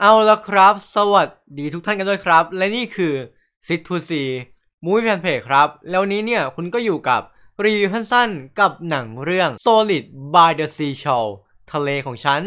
เอาละครับ สวัสดีทุกท่านกันด้วยครับ และนี่คือ Sit to See Movie Fan p ครับ แล้วนี้เนี่ย คุณก็อยู่กับรีวิวสั้นๆกับหนังเรื่อง Solid by the Seashore ทะเลของฉัน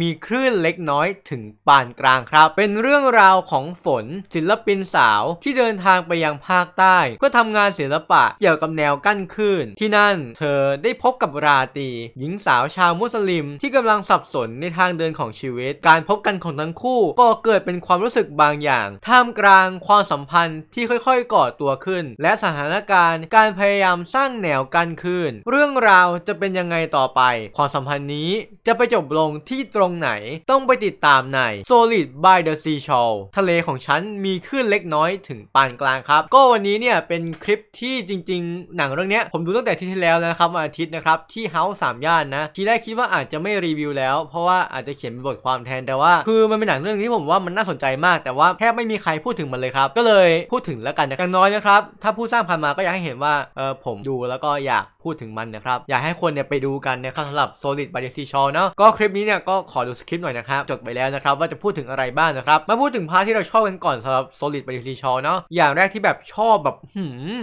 มีคลื่นเล็กน้อยถึงปานกลางครับ เป็นเรื่องราวของฝน ศิลปินสาวที่เดินทางไปยังภาคใต้ก็ทำงานศิลปะเกี่ยวกับแนวกั้นคลื่นที่นั่น เธอได้พบกับราตี หญิงสาวชาวมุสลิมที่กำลังสับสนในทางเดินของชีวิต การพบกันของทั้งคู่ ก็เกิดเป็นความรู้สึกบางอย่าง ท่ามกลางความสัมพันธ์ที่ค่อยๆก่อตัวขึ้น และสถานการณ์การพยายามสร้างแนวกั้นคลื่นเรื่องราวจะเป็นยังไงต่อไป ความสัมพันธ์นี้จะไปจบลงที่รงไหนต้องไปติดตามใน Solid by the Seashore ทะเลของฉันมีคลื่นเล็กน้อยถึงปานกลางครับ ก็วันนี้เนี่ยเป็นคลิปที่จริงๆ หนังเรื่องนี้ผมดูตั้งแต่ที่ที่แล้วนะครับวันอาทิตย์นะครับที่เฮาส์สามย่านนะทีแรกคิดว่าอาจจะไม่รีวิวแล้วเพราะว่าอาจจะเขียนเป็นบทความแทนแต่ว่าคือมันเป็นหนังเรื่องที่ผมว่ามันน่าสนใจมากแต่ว่าแทบไม่มีใครพูดถึงมันเลยครับ ก็เลยพูดถึงแล้วกันนะอย่างน้อยนะครับถ้าผู้สร้างพันมาก็อยากให้เห็นว่าเออผมดูแล้วก็อยากพูดถึงมันนะครับ อยากให้คนเนี่ยไปดูกันนะครับสำหรับ Solid by the Seashore เนาะก็คลิปนี้เนี่ยก็ขอดูสคริปต์หน่อยนะครับ จดไปแล้วนะครับว่าจะพูดถึงอะไรบ้างนะครับ มาพูดถึงพาร์ทที่เราชอบกันก่อนสำหรับ Solid ไปทีชอเนาะอย่างแรกที่แบบชอบแบบหืม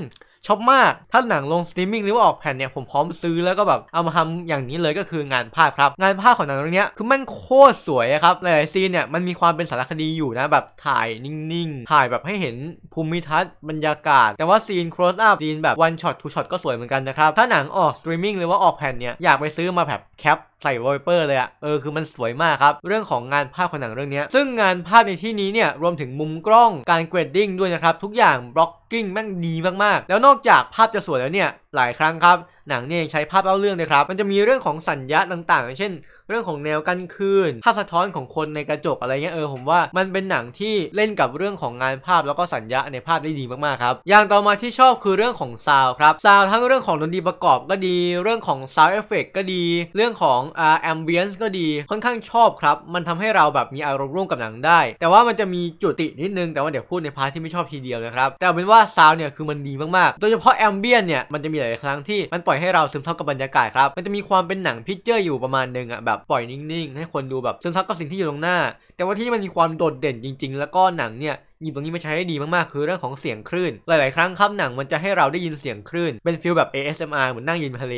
ชอบมาก ถ้าหนังลงสตรีมมิ่งหรือว่าออกแผ่นเนี่ยผมพร้อมซื้อแล้วก็แบบเอามาทำอย่างนี้เลยก็คืองานภาพครับ งานภาพของหนังเรื่องนี้คือมันโคตรสวยครับหลายซีนเนี่ยมันมีความเป็นสารคดีอยู่นะแบบถ่ายนิ่งๆ ถ่ายแบบให้เห็นภูมิทัศน์บรรยากาศแต่ว่าซีนครอสอัพซีนแบบวันช็อตทูช็อตก็สวยเหมือนกันนะครับถ้าหนังออกสตรีมมิ่งหรือว่าออกแผ่นเนี่ยอยากไปซื้อมาแบบแคปใส่วอลเปอร์เลยอะเออคือมันสวยมากครับ เรื่องของงานภาพของหนังเรื่องนี้ ซึ่งงานภาพในที่นี้เนี่ย รวมถึงมุมกล้องการเกรดดิ้งด้วยนะครับ ทุกอย่างบล็อกกิ้งแม่งดีมาก ๆ แล้วนอกจากภาพจะสวยแล้วเนี่ยหลายครั้งครับหนังเนี่ยใช้ภาพเล่าเรื่องนะครับ มันจะมีเรื่องของสัญญาต่างๆเช่นเรื่องของแนวกันคืน ภาพสะท้อนของคนในกระจกอะไรเงี้ยเออผมว่ามันเป็นหนังที่เล่นกับเรื่องของงานภาพแล้วก็สัญญาในภาพได้ดีมากๆครับอย่างต่อมาที่ชอบคือเรื่องของซาวครับซาวทั้งเรื่องของดนตรีประกอบก็ดี เรื่องของซาวเอฟเฟกก็ดี เรื่องของอ่าแอมเบียนซ์ก็ดีค่อนข้างชอบครับมันทำให้เราแบบมีอารมณ์ร่วมกับหนังได้ แต่ว่ามันจะมีจุดตินิดนึงแต่ว่าเดี๋ยวพูดในพาร์ทที่ไม่ชอบทีเดียวนะครับแต่เป็นว่าซาวเนี่ยคือมันดีมากๆโดยเฉพาะแอมเบียนเนี่ยมันจะมีหลายครั้งที่มันปล่อยให้เราซึมซับกับบรรยากาศครับ มันจะมีความเป็นหนังพิเจอร์อยู่ประมาณหนึ่งอ่ะแบบปล่อยนิ่ง ๆ ให้คนดูแบบซึมซับกับสิ่งที่อยู่ตรงหน้า แต่ว่าที่มันมีความโดดเด่นจริง ๆ แล้วก็หนังเนี่ยหยิบตรงนี้มาใช้ได้ดีมากๆคือเรื่องของเสียงคลื่น หลายๆ ครั้งครับหนังมันจะให้เราได้ยินเสียงคลื่น เป็นฟิลแบบ ASMR เหมือนนั่งยินทะเล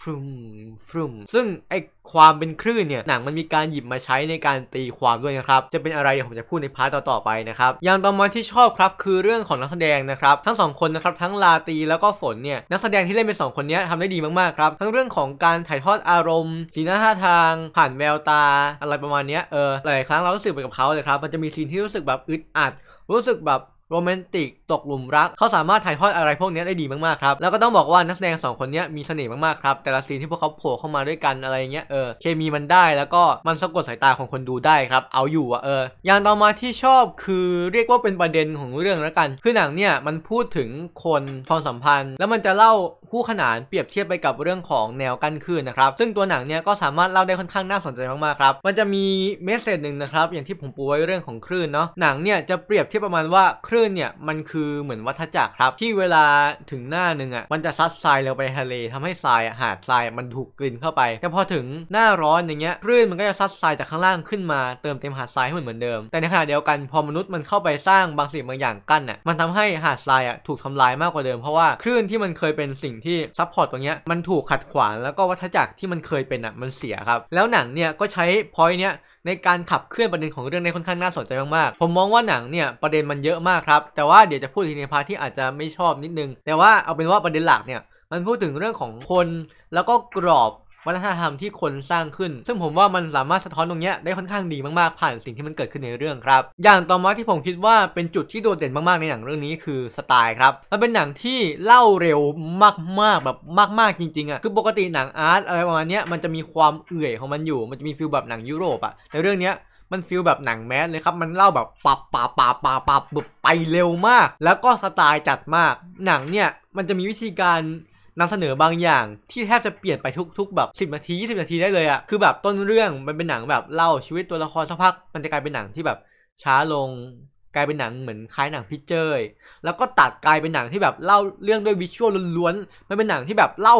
ฟรุมฟรุมซึ่งไอความเป็นคลื่นเนี่ยหนังมันมีการหยิบมาใช้ในการตีความด้วยนะครับ จะเป็นอะไรเดี๋ยวผมจะพูดในพาร์ตต่อๆไปนะครับ อย่างต่อมาที่ชอบครับคือเรื่องของนักแสดงนะครับ ทั้ง2คนนะครับทั้งลาตีแล้วก็ฝนเนี่ย นักแสดงที่เล่นเป็น 2 คนนี้ทำได้ดีมากๆครับทั้งเรื่องของการถ่ายทอดอารมณ์สีหน้าท่าทางผ่านแววตา อะไรประมาณนี้เออหลายครั้งเรารู้สึกไปกับเขาเลยครับมันจะมีซีนที่รู้สึกแบบอึดอัด รู้สึกแบบโรแมนติกตกหลุมรักเขาสามารถถ่ายทอดอะไรพวกนี้ได้ดีมากๆครับแล้วก็ต้องบอกว่านักแสดง2คนนี้มีเสน่ห์มากๆครับแต่ละซีนที่พวกเขาโผล่เข้ามาด้วยกันอะไรเงี้ยเออเคมีมันได้แล้วก็มันสะกดสายตาของคนดูได้ครับ เอาอยู่อะเอออย่างต่อมาที่ชอบคือเรียกว่าเป็นประเด็นของเรื่องแล้วกันคือหนังเนี่ยมันพูดถึงคนความสัมพันธ์ แล้วมันจะเล่าคู่ขนานเปรียบเทียบไปกับเรื่องของแนวกั้นคลื่นนะครับ ซึ่งตัวหนังเนี่ยก็สามารถเล่าได้ค่อนข้างน่าสนใจมากๆครับ มันจะมีเมสเซจหนึ่งนะครับอย่างที่ผมปูไว้เรื่องของคลื่นเนาะหนังเนี่ยจะเปรียบเทียบประมาณว่าคลื่นเนี่ยมันคือเหมือนวัฏจักรครับ ที่เวลาถึงหน้าหนึ่งอ่ะมันจะซัดทรายลงไปทะเล ทำให้ทรายหาดทรายมันถูกกลืนเข้าไป แต่พอถึงหน้าร้อนอย่างเงี้ยคลื่นมันก็จะซัดทรายจากข้างล่างขึ้นมาเติมเต็มหาดทรายให้เหมือนเดิมแต่ในขณะเดียวกันพอมนุษย์มันเข้าไปสร้างบางสิ่งบางอย่างกั้นอ่ะมันทำให้หาดทรายอ่ะถูกทำลายมากกว่าเดิมเพราะว่าคลื่นที่มันเคยเป็นสิ่งที่ซับพอร์ตตรงเนี้ยมันถูกขัดขวางแล้วก็วัฏจักรที่มันเคยเป็นอ่ะมันเสียครับแล้วหนังเนี่ย ก็ใช้พอยต์เนี้ยในการขับเคลื่อนประเด็นของเรื่องในค่อนข้างน่าสนใจมากๆผมมองว่าหนังเนี่ย ประเด็นมันเยอะมากครับ แต่ว่าเดี๋ยวจะพูดทีในพาร์ทที่อาจจะไม่ชอบนิดนึง แต่ว่าเอาเป็นว่าประเด็นหลักเนี่ยมันพูดถึงเรื่องของคน แล้วก็กรอบวัฒนธรรมที่คนสร้างขึ้น ซึ่งผมว่ามันสามารถสะท้อนตรงนี้ได้ค่อนข้างดีมากๆ ผ่านสิ่งที่มันเกิดขึ้นในเรื่องครับ อย่างต่อมาที่ผมคิดว่าเป็นจุดที่โดดเด่นมากๆ ในหนังเรื่องนี้คือสไตล์ครับ มันเป็นหนังที่เล่าเร็วมากๆ แบบมากๆ จริงๆอะ่ะคือปกติหนังอาร์ตอะไรประมาณนี้มันจะมีความเอื่อยของมันอยู่ มันจะมีฟิลแบบหนังยุโรปอะ่ะในเรื่องเนี้ยมันฟิลแบบหนังแมสเลยครับ มันเล่าแบบปับปับปับปับปับแบบไปเร็วมาก แล้วก็สไตล์จัดมาก หนังเนี่ยมันจะมีวิธีการนำเสนอบางอย่างที่แทบจะเปลี่ยนไปทุก ๆแบบ 10นาที20นาทีได้เลยอะคือแบบต้นเรื่องมันเป็นหนังแบบเล่าชีวิตตัวละครสักพัก มันจะกลายเป็นหนังที่แบบช้าลงกลายเป็นหนังเหมือนคล้ายหนังพิเจอร์แล้วก็ตัดกลายเป็นหนังที่แบบเล่าเรื่องด้วยวิชวลล้วนๆมันเป็นหนังที่แบบเล่า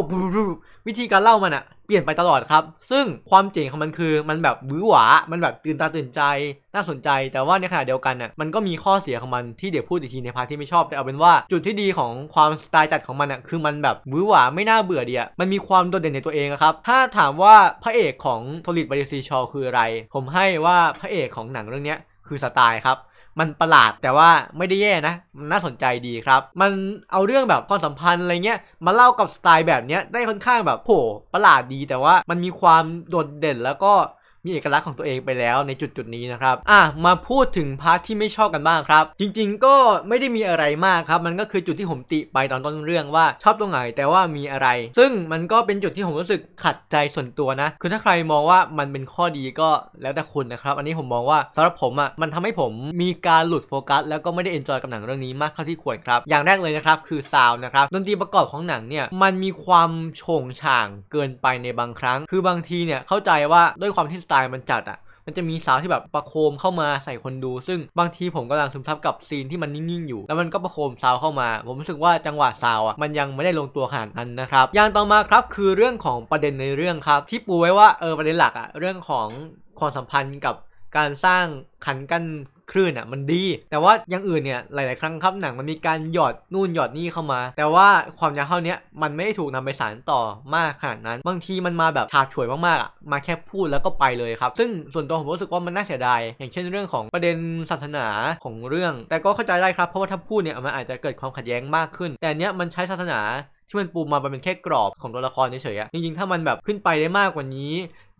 วิธีการเล่ามันอะเปลี่ยนไปตลอดครับ ซึ่งความเจ๋งของมันคือมันแบบบื้อหวามันแบบตื่นตาตื่นใจ น่าสนใจ แต่ว่าในขณะเดียวกันน่ะมันก็มีข้อเสียของมันที่เดี๋ยวพูดอีกทีในพาร์ทที่ไม่ชอบ แต่เอาเป็นว่าจุดที่ดีของความสไตล์จัดของมันน่ะคือมันแบบบื้อหวาไม่น่าเบื่อเดียมันมีความโดดเด่นในตัวเองครับ ถ้าถามว่าพระเอกของโ o ลิดบ y the ช e a คืออะไร ผมให้ว่าพระเอกของหนังเรื่องนี้คือสไตล์ครับมันประหลาดแต่ว่าไม่ได้แย่นะมันน่าสนใจดีครับ มันเอาเรื่องแบบความสัมพันธ์อะไรเงี้ย มาเล่ากับสไตล์แบบเนี้ยได้ค่อนข้างแบบโผประหลาดดีแต่ว่ามันมีความโดดเด่นแล้วก็มีเอกลักษณ์ของตัวเองไปแล้วในจุดจุดนี้นะครับอ่ะมาพูดถึงพาร์ทที่ไม่ชอบกันบ้างครับ จริงๆก็ไม่ได้มีอะไรมากครับ มันก็คือจุดที่ผมติไปตอนต้นเรื่องว่าชอบตรงไหนแต่ว่ามีอะไร ซึ่งมันก็เป็นจุดที่ผมรู้สึกขัดใจส่วนตัวนะ คือถ้าใครมองว่ามันเป็นข้อดีก็แล้วแต่คุณนะครับ อันนี้ผมมองว่า สำหรับผมอะ่ะมันทำให้ผมมีการหลุดโฟกัส แล้วก็ไม่ได้เอนจอยกับหนังเรื่องนี้มากเท่าที่ควรครับ อย่างแรกเลยนะครับคือซาวนะครับ ดนตรีประกอบของหนังเนี่ย มันมีความโฉงฉ่างเกินไปในบางครั้ง คือบางทีเนี่ยเข้าใจว่าด้วยความที่สไตตล์มันจัดอะมันจะมีสาวที่แบบประโคมเข้ามาใส่คนดู ซึ่งบางทีผมกำลังซึมซับกับซีนที่มันนิ่งๆอยู่ แล้วมันก็ประโคมสาวเข้ามา ผมรู้สึกว่าจังหวะสาวอ่ะ มันยังไม่ได้ลงตัวขนาดนั้นนะครับ อย่างต่อมาครับคือเรื่องของประเด็นในเรื่องครับ ที่ปูไว้ว่า เออประเด็นหลักอ่ะ เรื่องของความสัมพันธ์กับการสร้างขันกันคลื่นอ่ะมันดีแต่ว่าอย่างอื่นเนี่ยหลาย ๆ ครั้งครับหนังมันมีการหยอดนู่นหยอดนี่เข้ามา แต่ว่าความยาวเท่านี้มันไม่ได้ ถูกนำไปสารต่อมากขนาดนั้น บางทีมันมาแบบฉาบฉวยมากๆอ่ะมาแค่พูดแล้วก็ไปเลยครับ ซึ่งส่วนตัวผมรู้สึกว่ามันน่าเสียดายอย่างเช่นเรื่องของประเด็นศาสนาของเรื่อง แต่ก็เข้าใจได้ครับเพราะว่าถ้าพูดเนี่ยมันอาจจะเกิดความขัดแย้งมากขึ้น แต่เนี้ยมันใช้ศาสนาที่มันปูมาเป็นแค่กรอบของตัวละครเฉยๆจริง ๆ ถ้ามันแบบขึ้นไปได้มากกว่านี้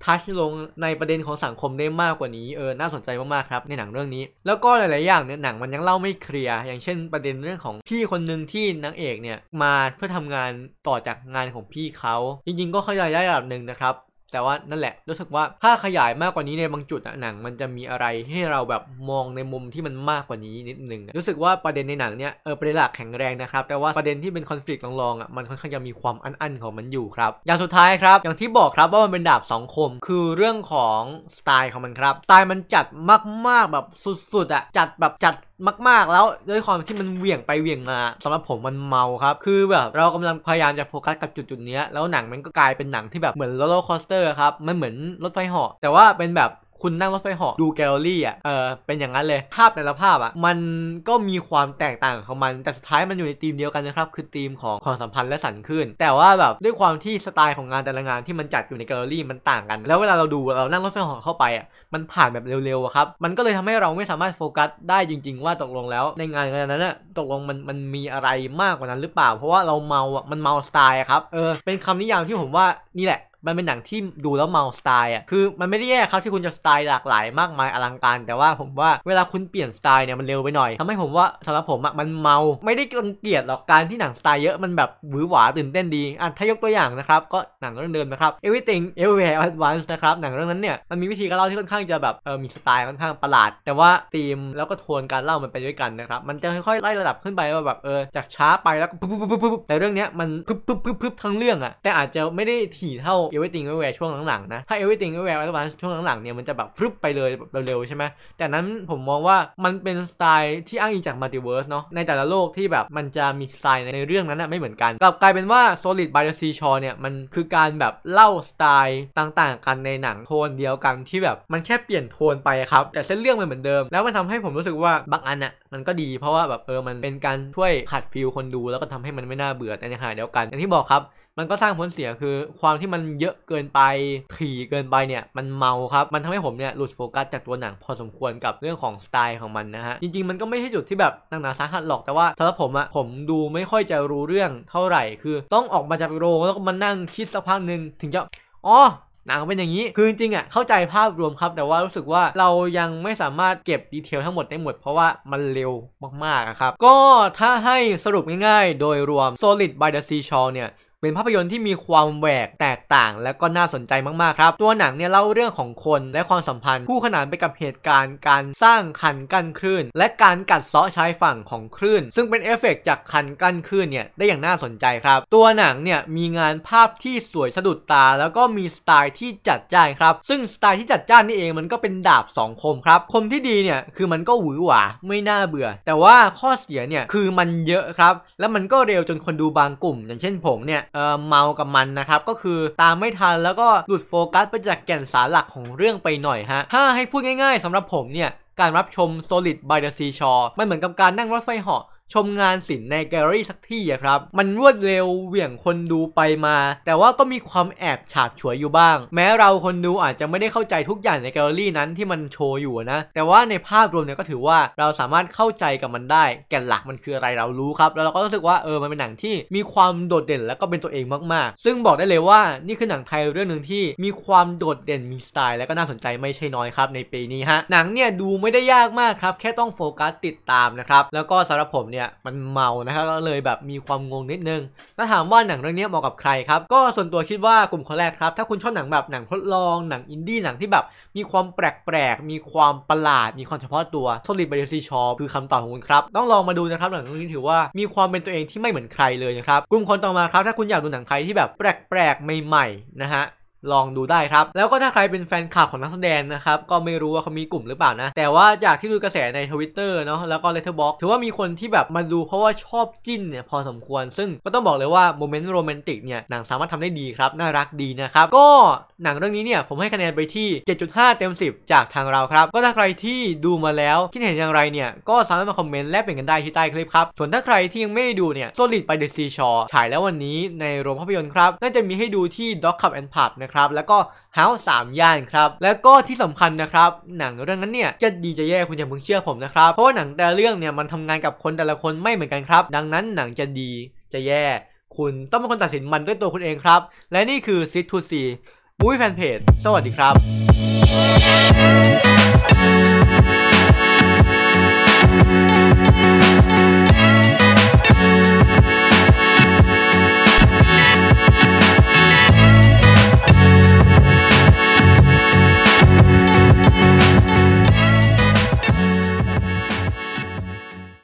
ทัชลงในประเด็นของสังคมได้มากกว่านี้เออน่าสนใจมาก ๆ ครับ ในหนังเรื่องนี้ แล้วก็หลาย ๆ อย่างเนี่ยหนังมันยังเล่าไม่เคลียร์อย่างเช่นประเด็นเรื่องของพี่คนหนึ่งที่นางเอกเนี่ยมาเพื่อทำงานต่อจากงานของพี่เขาจริงๆ ก็เข้าใจได้ระดับหนึ่งนะครับแต่ว่านั่นแหละรู้สึกว่าถ้าขยายมากกว่านี้ในบางจุดนะหนังมันจะมีอะไรให้เราแบบมองในมุมที่มันมากกว่านี้นิดนึงรู้สึกว่าประเด็นในหนังเนี่ยเออประเด็นหลักแข็งแรงนะครับแต่ว่าประเด็นที่เป็นคอนฟ lict ลองๆอะมันค่อนข้างจะมีความอันๆของมันอยู่ครับอย่างสุดท้ายครับอย่างที่บอกครับว่ามันเป็นดาบสองคมคือเรื่องของสไตล์ของมันครับสไตล์มันจัดมากๆแบบสุดๆอ่ะจัดแบบจัดมากๆ แล้วด้วยความที่มันเหวี่ยงไปเหวี่ยงมาสำหรับผมมันเมาครับ คือแบบ เรากำลังพยายามจะโฟกัสกับจุดจุดนี้แล้วหนังมันก็กลายเป็นหนังที่แบบเหมือนโรลโลคอสเตอร์ครับ มันเหมือนรถไฟเหาะแต่ว่าเป็นแบบคุณนั่งรถไฟเหาะดูแกลเลอรี่อ่ะ เออเป็นอย่างนั้นเลย ภาพแต่ละภาพอ่ะ มันก็มีความแตกต่างของมันแต่สุดท้ายมันอยู่ในธีมเดียวกันนะครับ คือธีมของความสัมพันธ์และสันขึ้น แต่ว่าแบบด้วยความที่สไตล์ของงานแต่ละงานที่มันจัดอยู่ในแกลเลอรี่มันต่างกัน แล้วเวลาเราดูเรา นั่งรถไฟเหาะเข้าไปอ่ะ มันผ่านแบบเร็วๆครับ มันก็เลยทำให้เราไม่สามารถโฟกัส ได้จริง ๆ ว่าตกลงแล้ว ในงานงานนั้นน่ะตกลงมันมันมีอะไรมากกว่านั้นหรือเปล่า เพราะว่าเราเมาอ่ะมันเมาสไตล์ครับ เออ เป็นคำนิยามที่ผมว่านี่แหละมันเป็นหนังที่ดูแล้วเมาสไตล์อ่ะคือมันไม่ได้แย่ครับที่คุณจะสไตล์หลากหลาย มากมายอลังการแต่ว่าผมว่าเวลาคุณเปลี่ยนสไตล์เนี่ยมันเร็วไปหน่อยทำให้ผมว่าสำหรับผมอ่ะมันเมาไม่ได้รังเกียจหรอกการที่หนังสไตล์เยอะมันแบบหวือหวาตื่นเต้นดีอ่ะถ้ายกตัวอย่างนะครับก็หนังเรื่องเดิมนะครับ Everything Everywhere at Once นะครับหนังเรื่องนั้นเนี่ยมันมีวิธีการเล่าที่ค่อนข้างจะแบบเออมีสไตล์ค่อนข้างประหลาด แต่ว่าธีมแล้วก็โทนการเล่ามันไปด้วยกันนะครับมันจะค่อยๆไล่ระดับขึ้นไปว่าแบบเออจากช้าไปแล้วก็ปุ๊บปุ๊บปุ๊บแต่เรื่องเนี้ยมันปุ๊บปุ๊บปุ๊บทั้งเรื่องอ่ะแต่อาจจะไม่ได้ถี่เท่า everything everywhere ช่วงหลังๆนะ ถ้า everything everywhere advance ช่วงหลังๆเนี่ยมันจะแบบฟลุปไปเลยเร็วๆใช่ไหมแต่นั้นผมมองว่ามันเป็นสไตล์ที่อ้างอิงจาก multiverse เนาะในแต่ละโลกที่แบบมันจะมีสไตล์ในเรื่องนั้นอะไม่เหมือนกันกลับกลายเป็นว่า solid by the seashore เนี่ยมันคือการแบบเล่าสไตล์ต่างๆกันในหนังโทนเดียวกันที่แบบมันแค่เปลี่ยนโทนไปครับ แต่เส้นเรื่องมันเหมือนเดิม แล้วมันทำให้ผมรู้สึกว่าบางอันอะมันก็ดีเพราะว่าแบบเออมันเป็นการช่วยขัดฟิลคนดูแล้วก็ทำให้มันไม่น่าเบื่อแต่ในขณะเดียวกันอย่างที่บอกครับมันก็สร้างผลเสียคือความที่มันเยอะเกินไปถี่เกินไปเนี่ยมันเมาครับมันทำให้ผมเนี่ยหลุดโฟกัสจากตัวหนังพอสมควรกับเรื่องของสไตล์ของมันนะฮะ จริงๆ มันก็ไม่ใช่จุดที่แบบหนังหนาสาหัสหรอกแต่ว่าสำหรับผมอะผมดูไม่ค่อยจะรู้เรื่องเท่าไหร่ คือต้องออกมาจากโรงแล้วก็มานั่งคิดสักพักหนึ่งถึงจะอ๋อหนังเป็นอย่างนี้คือจริงๆอ่ะเข้าใจภาพรวมครับแต่ว่ารู้สึกว่าเรายังไม่สามารถเก็บดีเทลทั้งหมดได้หมด เพราะว่ามันเร็วมากๆครับก็ถ้าให้สรุปง่ายๆ โดยรวม Solid by the Seashore เนี่ยเป็นภาพยนตร์ที่มีความแหวกแตกต่าง และก็น่าสนใจมากๆครับ ตัวหนังเนี่ยเล่าเรื่องของคนและความสัมพันธ์คู่ขนานไปกับเหตุการณ์การสร้างคันกั้นคลื่น และการกัดเซาะชายฝั่งของคลื่น ซึ่งเป็นเอฟเฟกจากคันกั้นคลื่นเนี่ยได้อย่างน่าสนใจครับ ตัวหนังเนี่ยมีงานภาพที่สวยสะดุดตาแล้วก็มีสไตล์ที่จัดจ้านครับ ซึ่งสไตล์ที่จัดจ้านนี่เองมันก็เป็นดาบ2คมครับ คมที่ดีเนี่ยคือมันก็หวือหวาไม่น่าเบื่อ แต่ว่าข้อเสียเนี่ยคือมันเยอะครับ แล้วมันก็เร็วจนคนดูบางกลุ่ม อย่างเช่นผมเนี่ยเมา กับมันนะครับ ก็คือตามไม่ทันแล้วก็หลุดโฟกัสไปจากแก่นสารหลักของเรื่องไปหน่อยฮะ ถ้าให้พูดง่ายๆสำหรับผมเนี่ย การรับชม Solid by the Seashore มันเหมือนกับการนั่งรถไฟเหาะชมงานศิลป์ในแกลเลอรี่สักที่ครับมันรวดเร็วเหวี่ยงคนดูไปมา แต่ว่าก็มีความแอบฉาบฉวยอยู่บ้าง แม้เราคนดูอาจจะไม่ได้เข้าใจทุกอย่างในแกลเลอรี่นั้นที่มันโชว์อยู่นะ แต่ว่าในภาพรวมเนี่ยก็ถือว่าเราสามารถเข้าใจกับมันได้ แก่นหลักมันคืออะไรเรารู้ครับแล้วเราก็รู้สึกว่าเออมันเป็นหนังที่มีความโดดเด่นแล้วก็เป็นตัวเองมากๆซึ่งบอกได้เลยว่านี่คือหนังไทยเรื่องหนึ่งที่มีความโดดเด่นมีสไตล์และก็น่าสนใจไม่ใช่น้อยครับในปีนี้ฮะหนังเนี่ยดูไม่ได้ยากมากครับแค่ต้องโฟกัสติดตามนะครับแล้วก็สำหรับผมเนี่ยี่ยมันเมานะครับก็เลยแบบมีความงงนิดนึงถ้าถามว่าหนังเรื่องนี้เหมาะกับใครครับ ก็ส่วนตัวคิดว่ากลุ่มคนแรกครับ ถ้าคุณชอบหนังแบบหนังทดลอง หนังอินดี้หนังที่แบบมีความแปลกๆมีความประหลาด มีความเฉพาะตัว โซลิดบายซีชอ s คือคำตอบของคุณครับ ต้องลองมาดูนะครับ หนังเรื่องนี้ถือว่ามีความเป็นตัวเองที่ไม่เหมือนใครเลยนะครับ กลุ่มคนต่อมาครับ ถ้าคุณอยากดูหนังใครที่แบบแปลกๆใหม่ๆ นะฮะลองดูได้ครับ แล้วก็ถ้าใครเป็นแฟนคลับของนักแสดงนะครับ ก็ไม่รู้ว่าเขามีกลุ่มหรือเปล่านะ แต่ว่าจากที่ดูกระแสในทวิตเตอร์เนาะแล้วก็เลเทอร์บ็อกถือว่ามีคนที่แบบมาดูเพราะว่าชอบจินเนี่ยพอสมควรซึ่งก็ต้องบอกเลยว่าโมเมนต์โรแมนติกเนี่ยหนังสามารถทำได้ดีครับ น่ารักดีนะครับ ก็หนังเรื่องนี้เนี่ยผมให้คะแนนไปที่ 7.5เต็ม10จากทางเราครับก็ถ้าใครที่ดูมาแล้วคิดเห็นอย่างไรเนี่ยก็สามารถมาคอมเมนต์แลกเปลี่ยนกันได้ที่ใต้คลิปครับส่วนถ้าใครที่ยังไม่ดูเนี่ยโซลิดไปเดอะซีชอฉายแล้ววันนี้ในโรงภาพยนตร์ครับน่าจะมีให้ดูที่ด็อกคับแอนด์พับนะครับแล้วก็เฮาสามย่านครับแล้วก็ที่สำคัญนะครับหนังเรื่องนั้นเนี่ยจะดีจะแย่คุณอย่าเพิ่งเชื่อผมนะครับเพราะว่าหนังแต่เรื่องเนี่ยมันทำงานกับคนแต่ละคนไม่เหมือนกันครับ ดังนั้นหนังจะดีจะแย่คุณต้องเป็นคนตัดสินมันด้วยตัวคุณเองครับ และนี่คือซิทูซีบุ้ยแฟนเพจสวัสดีครับ